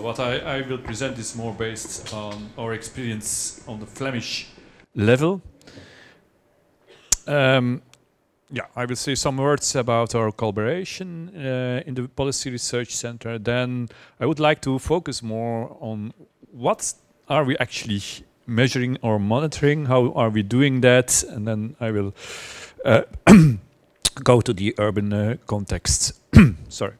what I, I will present is more based on our experience on the Flemish level. Um, yeah, I will say some words about our collaboration uh, in the Policy Research Center. Then I would like to focus more on what are we actually measuring or monitoring, how are we doing that, and then I will uh, go to the urban uh, context. Sorry.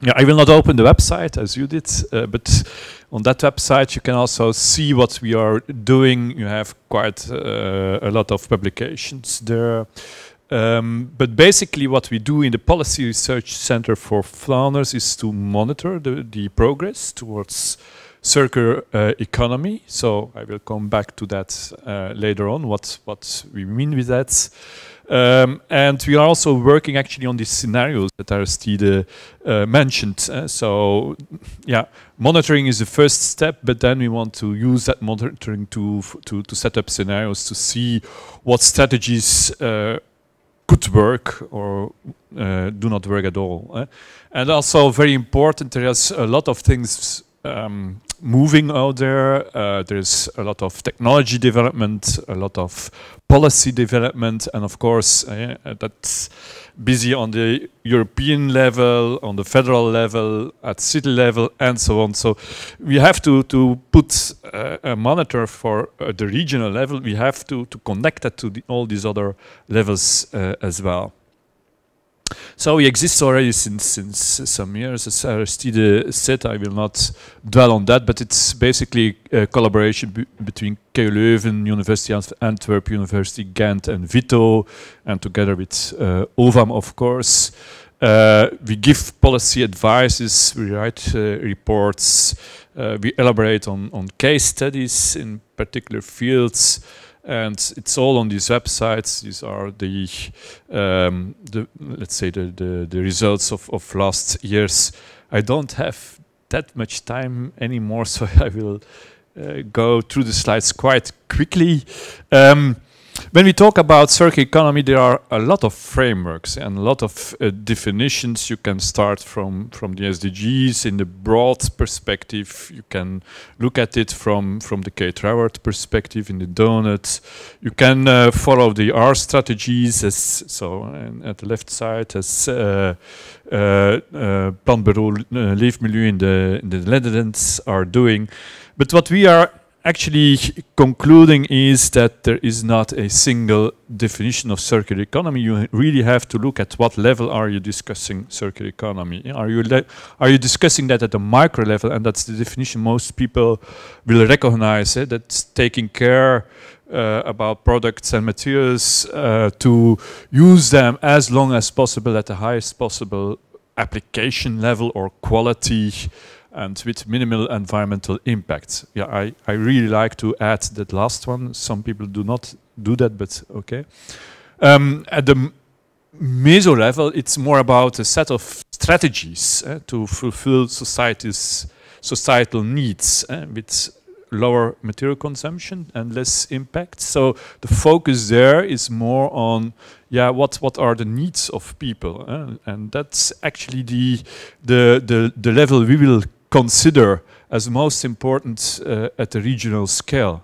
Yeah, I will not open the website as you did, uh, but on that website you can also see what we are doing. You have quite uh, a lot of publications there. Um, but basically what we do in the Policy Research Center for Flanders is to monitor the, the progress towards circular uh, economy. So I will come back to that uh, later on, what, what we mean with that. Um, and we are also working actually on these scenarios that Aristide uh, uh, mentioned. Uh, so, yeah, monitoring is the first step, but then we want to use that monitoring to to, to set up scenarios to see what strategies uh, could work or uh, do not work at all. Eh? and also very important, there is a lot of things um, moving out there. Uh, there's a lot of technology development, a lot of policy development, and of course, uh, uh, that's busy on the European level, on the federal level, at city level, and so on. So we have to, to put uh, a monitor for uh, the regional level. We have to, to connect that to the, all these other levels uh, as well. So he exists already since since some years, as Aristide said. I will not dwell on that, but it's basically a collaboration be between KU Leuven University, Antwerp University, Ghent, and Vito, and together with uh, OVAM, of course. Uh, we give policy advices, we write uh, reports, uh, we elaborate on, on case studies in particular fields and it's all on these websites. These are the, um, the let's say the, the, the results of of last years. I don't have that much time anymore, so I will uh, go through the slides quite quickly. Um, when we talk about circular economy, there are a lot of frameworks and a lot of uh, definitions. You can start from, from the SDGs in the broad perspective. You can look at it from, from the Kate Raworth perspective in the donuts. You can uh, follow the R strategies as so at the left side as uh, uh, uh Planbureau Leefmilieu in the, in the Netherlands are doing. But what we are actually concluding is that there is not a single definition of circular economy. You really have to look at what level are you discussing circular economy. Are you, are you discussing that at the micro level? And that's the definition most people will recognize, eh? that's taking care uh, about products and materials uh, to use them as long as possible at the highest possible application level or quality and with minimal environmental impact. Yeah, I, I really like to add that last one. Some people do not do that, but okay. Um, at the meso level, it's more about a set of strategies eh, to fulfill society's societal needs eh, with lower material consumption and less impact. So the focus there is more on, yeah, what what are the needs of people, eh? and that's actually the the the the level we will consider as most important uh, at the regional scale.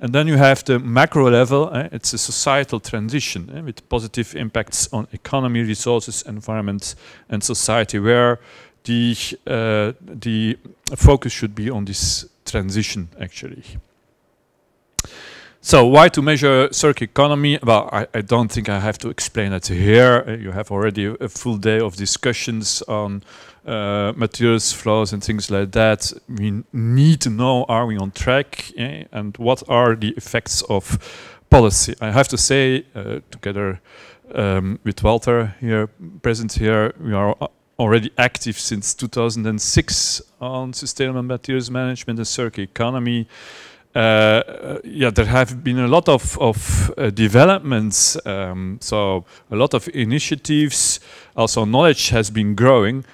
And then you have the macro level, eh? it's a societal transition eh? with positive impacts on economy, resources, environment and society where the, uh, the focus should be on this transition actually. So why to measure circular economy? Well, I, I, don't think I have to explain it here. you have already a full day of discussions on uh, materials, flaws, and things like that, we need to know are we on track eh? and what are the effects of policy. I have to say, uh, together um, with Walter here, present here, we are already active since 2006 on sustainable materials management and circular economy. Uh, uh, yeah, there have been a lot of, of uh, developments, um, so a lot of initiatives. Also, knowledge has been growing,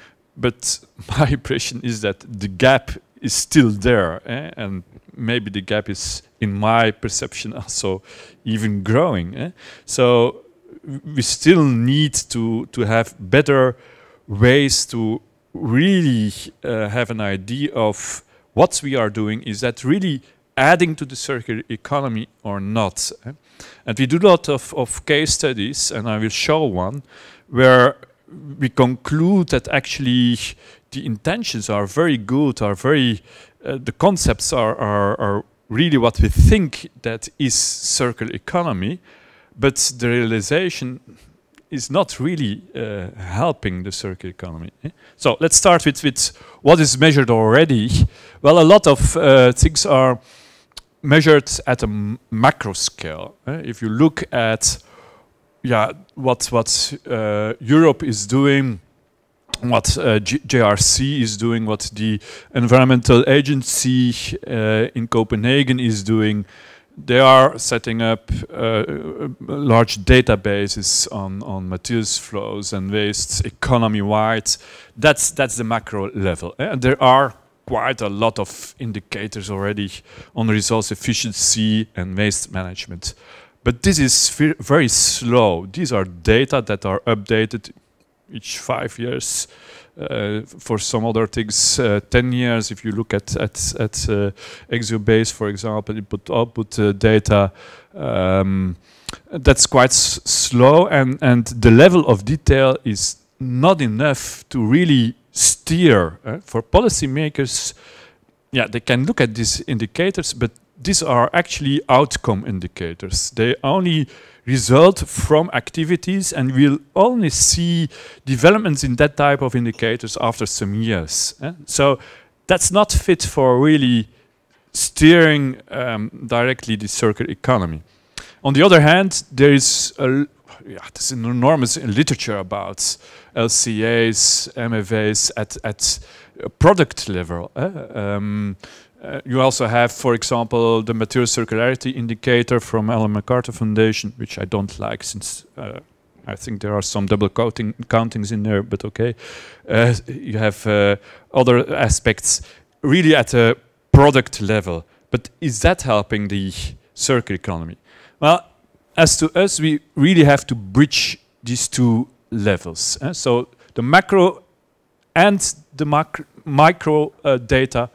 but my impression is that the gap is still there, eh? and maybe the gap is, in my perception, also even growing. Eh? So we still need to to have better ways to really uh, have an idea of what we are doing. Is that really adding to the circular economy or not? Eh? And we do a lot of, of case studies, and I will show one where we conclude that actually the intentions are very good, are very, uh, the concepts are, are, are really what we think that is circular economy, but the realization is not really uh, helping the circular economy. Eh? So let's start with, with what is measured already. Well, a lot of uh, things are measured at a macro scale. Eh? If you look at yeah, what what uh, Europe is doing, what uh, JRC is doing, what the environmental agency uh, in Copenhagen is doing, they are setting up uh, uh, large databases on on materials flows and wastes economy wide. That's that's the macro level. Eh? There are quite a lot of indicators already on resource efficiency and waste management. But this is very slow. These are data that are updated each five years. Uh, for some other things, uh, 10 years, if you look at, at, at uh, for example, input output uh, data, um, that's quite slow and, and the level of detail is not enough to really steer. Uh, for policymakers, yeah, they can look at these indicators, but these are actually outcome indicators. They only result from activities and we'll only see developments in that type of indicators after some years. Eh? So that's not fit for really steering um, directly the circular economy. On the other hand, there is a, yeah, there's an enormous literature about LCAs, MFAs at, at product level. Eh? Um, uh, you also have, for example, the material circularity indicator from Ellen MacArthur Foundation, which I don't like since uh, I think there are some double counting, countings in there, but okay. Uh, you have uh, other aspects really at a product level. But is that helping the circular economy? Well, as to us, we really have to bridge these two levels. Eh? So the macro and the macro, micro uh, data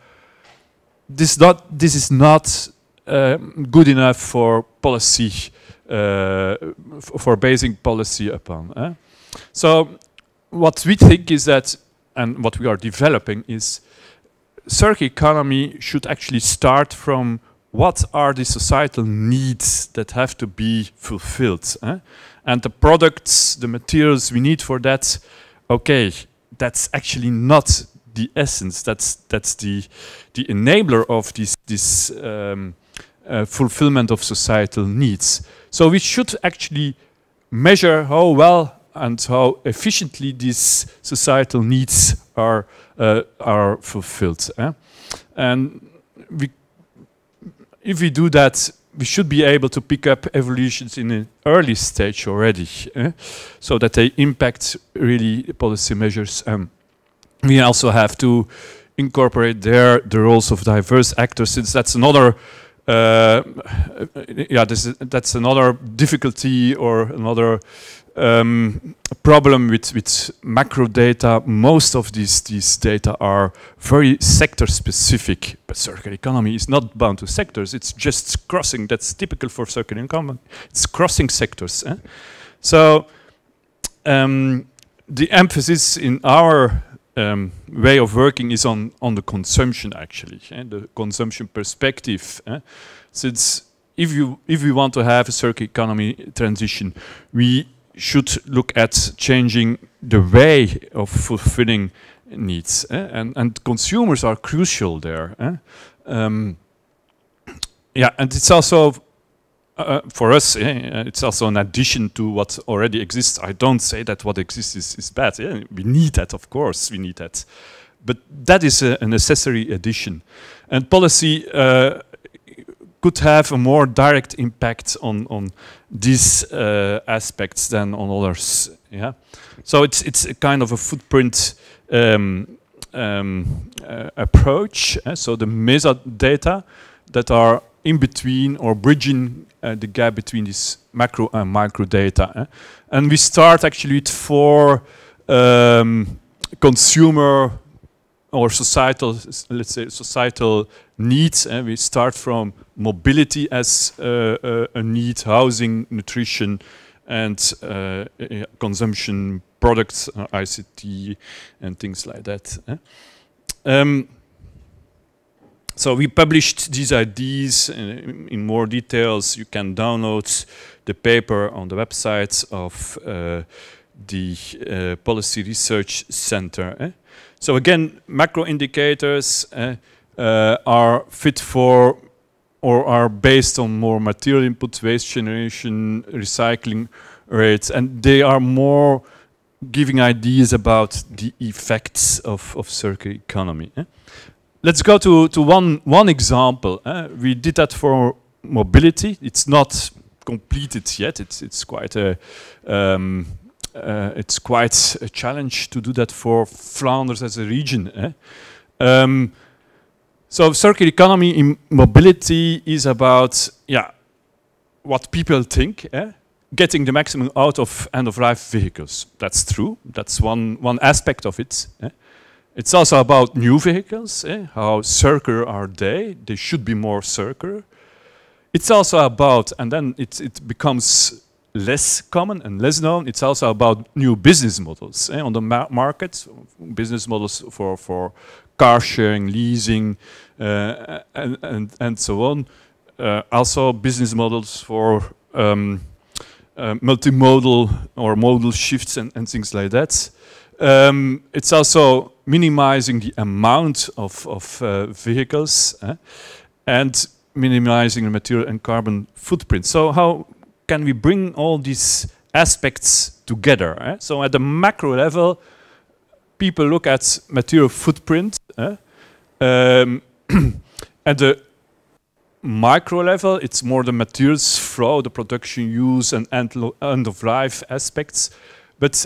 this not this is not uh, good enough for policy uh, for basing policy upon. Eh? So what we think is that, and what we are developing is, circular economy should actually start from what are the societal needs that have to be fulfilled, eh? and the products, the materials we need for that. Okay, that's actually not the essence. That's that's the the enabler of this this um, uh, fulfillment of societal needs. So we should actually measure how well and how efficiently these societal needs are uh, are fulfilled. Eh? And we, if we do that, we should be able to pick up evolutions in an early stage already, eh? so that they impact really policy measures um, we also have to incorporate there the roles of diverse actors since that's another uh, yeah this is, that's another difficulty or another um, problem with with macro data most of these these data are very sector specific but circular economy is not bound to sectors it's just crossing that's typical for circular economy it's crossing sectors eh? so um, the emphasis in our um, way of working is on, on the consumption, actually, eh, the consumption perspective. Eh? Since if, you, if we want to have a circular economy transition, we should look at changing the way of fulfilling needs. Eh? And, and consumers are crucial there. Eh? Um, yeah, and it's also uh, uh, for us, yeah, uh, it's also an addition to what already exists. I don't say that what exists is, is bad. Yeah, we need that, of course, we need that. But that is a, a necessary addition. And policy uh, could have a more direct impact on, on these uh, aspects than on others. Yeah? So it's, it's a kind of a footprint um, um, uh, approach. Eh, so the metadata that are in between or bridging uh, the gap between this macro and micro data. Eh? And we start actually with four um, consumer or societal, let's say, societal needs. And eh? we start from mobility as uh, uh a need, housing, nutrition, and uh, eh, eh, consumption products, uh, ICT, and things like that. Eh? Um, so we published these ideas in, in, more details. You can download the paper on the websites of uh, the uh, Policy Research Center. Eh? So again, macro indicators eh, uh, are fit for or are based on more material input, waste generation, recycling rates, and they are more giving ideas about the effects of, of circular economy. Eh? let's go to, to one, one example. Uh, we did that for mobility. It's not completed yet. It's, it's quite a... Um, uh, it's quite a challenge to do that for Flanders as a region. Eh? Um, so circular economy in mobility is about yeah, what people think, eh? getting the maximum out of end-of-life vehicles. That's true. That's one, one aspect of it. Eh? It's also about new vehicles, eh? how circular are they? They should be more circular. It's also about, and then it, it becomes less common and less known, it's also about new business models eh? on the ma market, business models for, for car sharing, leasing, uh, and, and, and so on. Uh, also business models for um, uh, multimodal or modal shifts and, and things like that. Um, it's also minimizing the amount of, of uh, vehicles eh? and minimizing the material and carbon footprint. So how can we bring all these aspects together? Eh? So at the macro level, people look at material footprint eh? um, at the micro level, it's more the materials flow, the production use and end, end of life aspects. But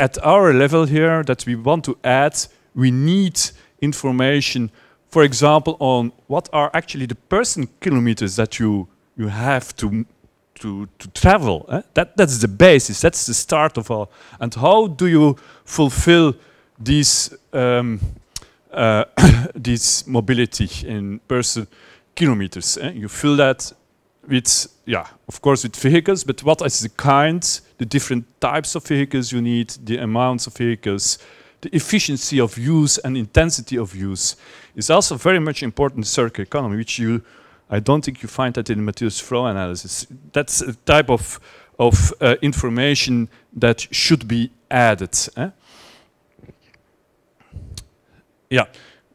at our level here that we want to add, we need information, for example, on what are actually the person kilometers that you, you have to, to, to travel. Eh? That, that's the basis, that's the start of all. And how do you fulfill these, um, uh, this mobility in person kilometers? Eh? You fill that with, yeah, of course with vehicles, but what is the kind, the different types of vehicles you need, the amounts of vehicles, the efficiency of use and intensity of use is also very much important in circular economy, which you, I don't think you find that in materials flow analysis. That's a type of, of uh, information that should be added. Eh? Yeah,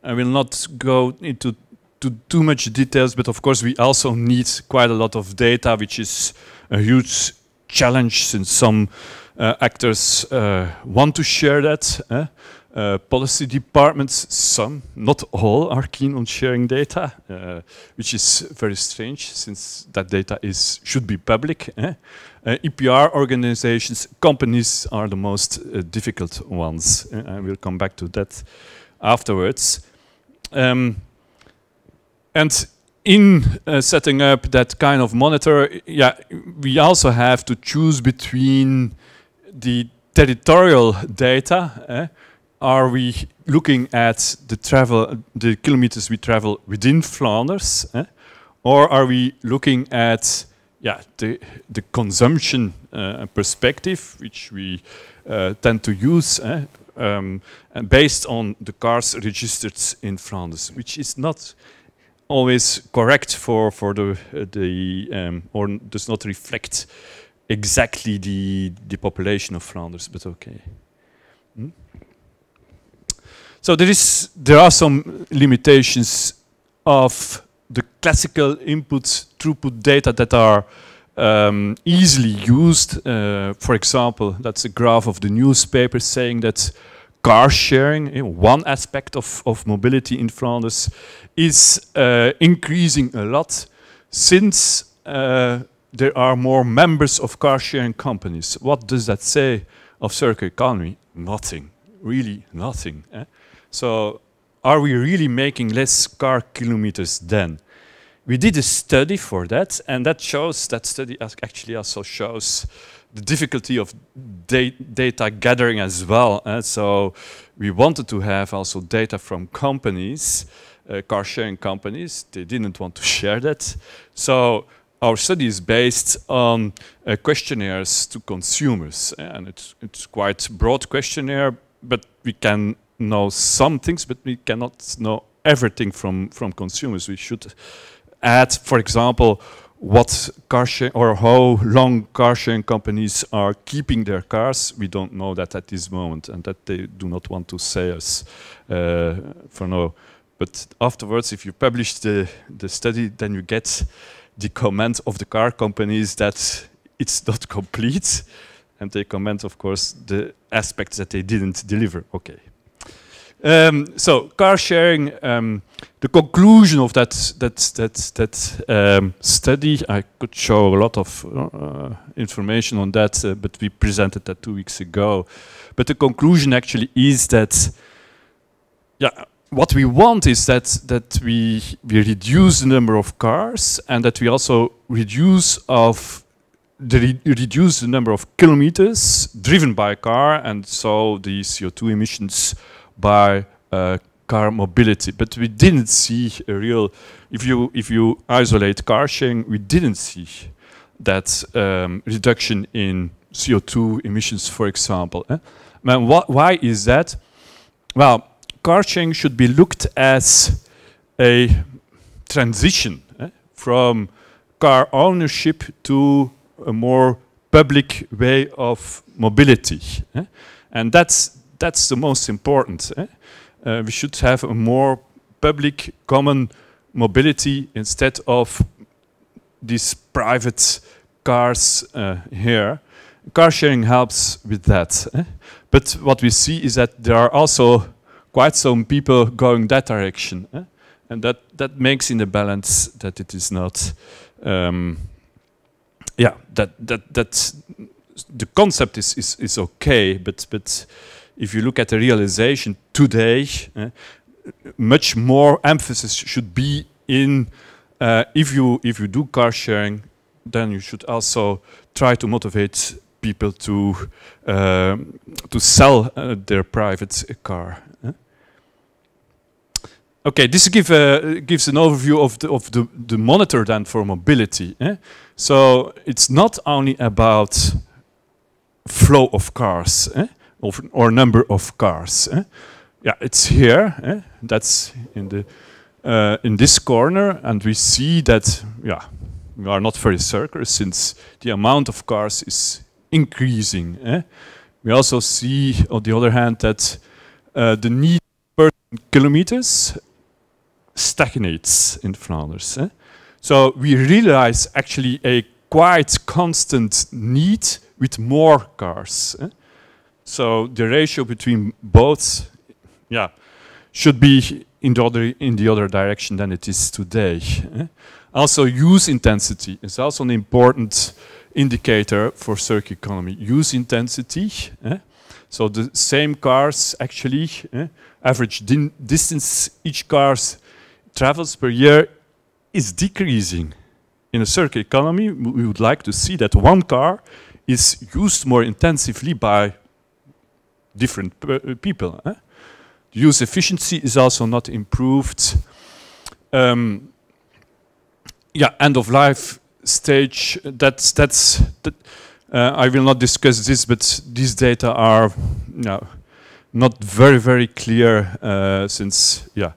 I will not go into too much details, but of course we also need quite a lot of data, which is a huge challenge since some uh, actors uh, want to share that. Eh? Uh, policy departments, some, not all, are keen on sharing data, uh, which is very strange since that data is should be public. Eh? Uh, EPR organizations, companies are the most uh, difficult ones. Eh? I will come back to that afterwards. Um, and in uh, setting up that kind of monitor, yeah, we also have to choose between the territorial data. Eh? Are we looking at the travel, the kilometers we travel within Flanders, eh? or are we looking at yeah, the, the consumption uh, perspective, which we uh, tend to use eh? um, based on the cars registered in Flanders, which is not always correct for for the uh, the um, or does not reflect exactly the the population of Flanders, but okay. Hmm? So there is there are some limitations of the classical input throughput data that are um, easily used. Uh, for example, that's a graph of the newspaper saying that car sharing, you eh, know, one aspect of, of mobility in Flanders, is uh, increasing a lot since uh, there are more members of car sharing companies. What does that say of circular economy? Nothing, really nothing. Eh? So are we really making less car kilometers then? We did a study for that, and that shows, that study actually also shows the difficulty of da data gathering as well. Eh? So we wanted to have also data from companies uh, car sharing companies. They didn't want to share that. So our study is based on uh, questionnaires to consumers. And it's, it's quite broad questionnaire, but we can know some things, but we cannot know everything from, from consumers. We should add, for example, what car or how long car sharing companies are keeping their cars, we don't know that at this moment, and that they do not want to say us uh, for now. But afterwards, if you publish the, the study, then you get the comment of the car companies that it's not complete. And they comment, of course, the aspects that they didn't deliver. Okay. Um, so car sharing, um, the conclusion of that that that that um, study, I could show a lot of uh, uh information on that, uh, but we presented that two weeks ago. But the conclusion actually is that, yeah, what we want is that that we we reduce the number of cars and that we also reduce of the re reduce the number of kilometers driven by a car and so the CO2 emissions by uh, car mobility. But we didn't see a real if you if you isolate car sharing, we didn't see that um, reduction in CO2 emissions, for example. Eh? Man, wh why is that? Well car sharing should be looked as a transition eh, from car ownership to a more public way of mobility. Eh? And that's, that's the most important. Eh? Uh, we should have a more public common mobility instead of these private cars uh, here. Car sharing helps with that. Eh. But what we see is that there are also quite some people going that direction. Eh? And that, that makes in the balance that it is not, um, yeah, that, that, that the concept is, is, is okay, but, but if you look at the realization today, eh, much more emphasis should be in uh, if you if you do car sharing, then you should also try to motivate people to uh, to sell uh, their private car. Okay, this give, uh, gives an overview of the, of the, the monitor then for mobility. Eh? So it's not only about flow of cars eh? or, or, number of cars. Eh? Yeah, it's here. Eh? That's in the uh, in this corner, and we see that yeah, we are not very circular since the amount of cars is increasing. Eh? We also see, on the other hand, that uh, the need per kilometers stagnates in Flanders. Eh? So we realize actually a quite constant need with more cars. Eh? So the ratio between both, yeah, should be in the other in the other direction than it is today. Eh? Also, use intensity is also an important indicator for circuit economy. Use intensity. Eh? So the same cars actually eh? average distance each cars travels per year is decreasing. In a circular economy, we would like to see that one car is used more intensively by different people. Eh? Use efficiency is also not improved. Um, yeah, end of life stage. That's that's. That, uh, I will not discuss this, but these data are you know, not very very clear uh, since yeah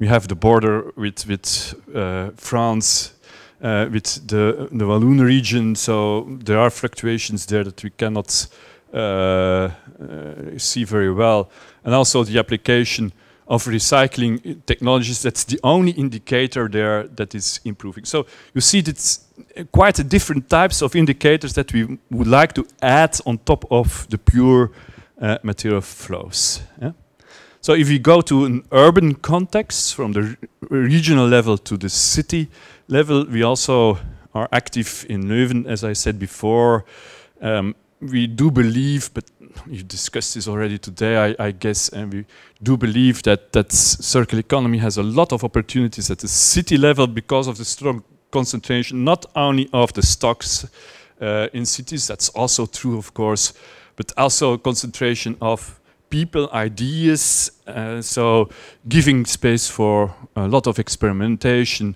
we have the border with with uh, France, uh, with the the Walloon region. So there are fluctuations there that we cannot uh, uh, see very well, and also the application of recycling technologies. That's the only indicator there that is improving. So you see it's uh, quite a different types of indicators that we would like to add on top of the pure uh, material flows. Yeah? So if you go to an urban context from the regional level to the city level, we also are active in Leuven, as I said before. Um, we do believe, but you discussed this already today, I, I, guess, and we do believe that that circular economy has a lot of opportunities at the city level because of the strong concentration, not only of the stocks uh, in cities, that's also true, of course, but also concentration of people, ideas, uh, so giving space for a lot of experimentation.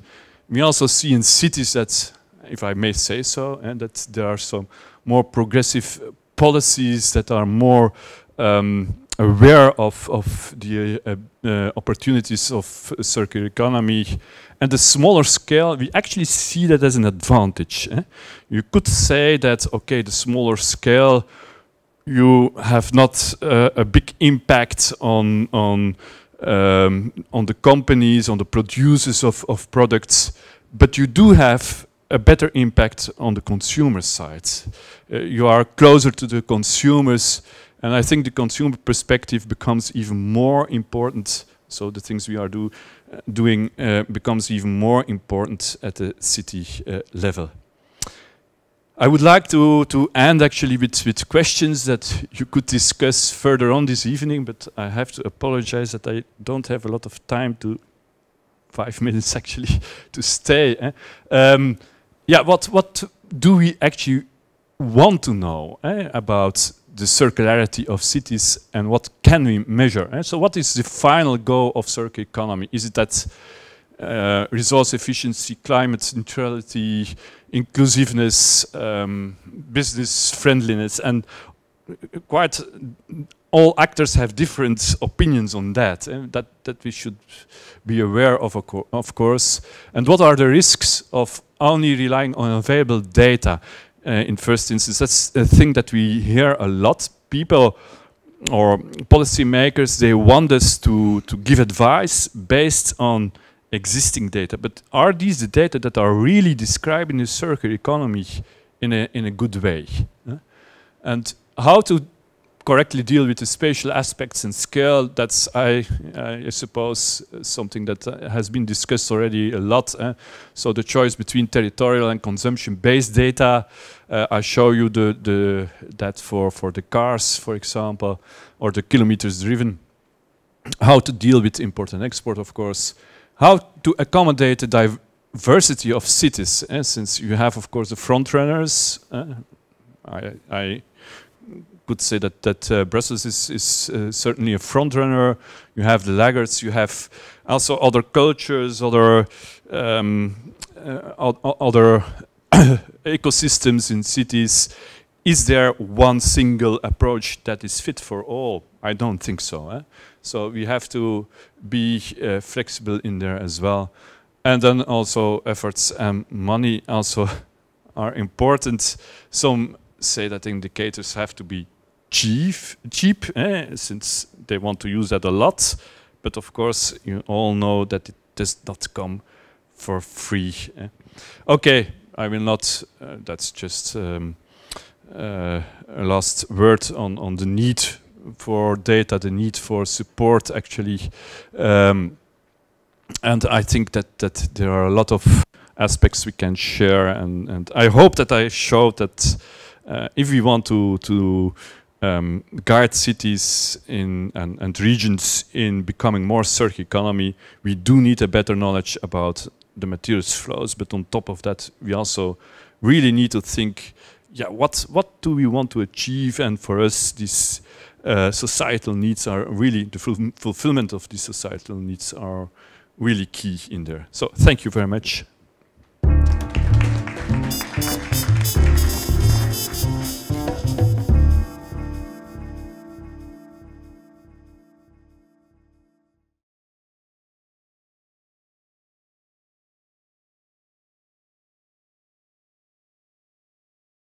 We also see in cities that, if I may say so, and eh, that there are some more progressive policies that are more um, aware of, of the uh, uh, opportunities of circular economy. At the smaller scale, we actually see that as an advantage. Eh? You could say that, okay, the smaller scale, you have not uh, a big impact on on um, on the companies, on the producers of, of products, but you do have a better impact on the consumer side. Uh, you are closer to the consumers, and I think the consumer perspective becomes even more important. So the things we are do, uh, doing uh, becomes even more important at the city uh, level. I would like to, to end actually with, with questions that you could discuss further on this evening, but I have to apologize that I don't have a lot of time to, five minutes actually, to stay. Eh? Um, yeah, what, what do we actually want to know eh, about the circularity of cities and what can we measure? Eh? So what is the final goal of circular economy? Is it that uh, resource efficiency, climate neutrality, inclusiveness, um, business friendliness, and quite all actors have different opinions on that, and eh, that, that we should be aware of, of course. And what are the risks of only relying on available data uh, in first instance? That's a thing that we hear a lot. People or policymakers, they want us to, to give advice based on existing data. But are these the data that are really describing the circular economy in a, in a good way? and how to correctly deal with the spatial aspects and scale, that's, I, I suppose, something that uh, has been discussed already a lot. Eh? So the choice between territorial and consumption-based data, uh, I show you the, the, that for, for the cars, for example, or the kilometers driven. How to deal with import and export, of course, how to accommodate the diversity of cities, eh? since you have, of course, the frontrunners. Uh, I, I, could say that, that uh, Brussels is, is uh, certainly a frontrunner. You have the laggards, you have also other cultures, other, um, uh, other ecosystems in cities is there one single approach that is fit for all? I don't think so. Eh? So we have to be uh, flexible in there as well. And then also efforts and money also are important. Some say that indicators have to be cheap, cheap eh? since they want to use that a lot. But of course, you all know that it does not come for free. Eh? Okay, I will not. Uh, that's just... Um, uh, a last word on, on the need for data, the need for support actually. Um, and I think that, that there are a lot of aspects we can share and, and I hope that I showed that uh, if we want to, to um, guide cities in, and, and regions in becoming more circular economy, we do need a better knowledge about the materials flows. But on top of that, we also really need to think yeah, what what do we want to achieve? And for us, these uh, societal needs are really the ful fulfillment of these societal needs are really key in there. So thank you very much.